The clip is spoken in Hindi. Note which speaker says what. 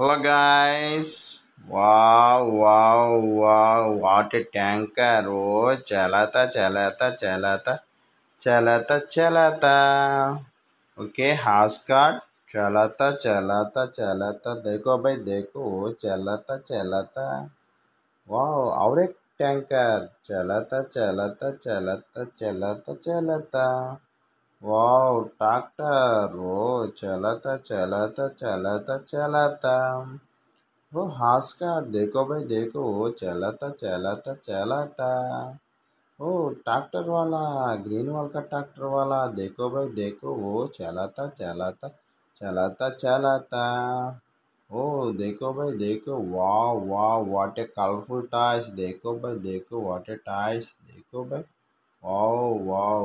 Speaker 1: hello guys wow wow wow what a tanker oh chalata chalata chalata chalata chalata okay house card Chalata, chalata, chalata. देखो भाई देखो Oh, chalata, chalata. Wow, our tanker. Chalata, chalata, chalata, chalata, chalata. चलाता वाव ट्रैक्टर वो चलाता चलाता चलाता चलाता वो हास देखो भाई देखो वो चलाता चलाता चलाता वो ट्रैक्टर वाला ग्रीन वाल का ट्रैक्टर वाला देखो भाई देखो वो चलाता चलाता चलाता चलाता ओ देखो भाई देखो वाह वाह व्हाट ए कलरफुल टाइस देखो भाई देखो व्हाट ए टाइस देखो भाई वाह वाह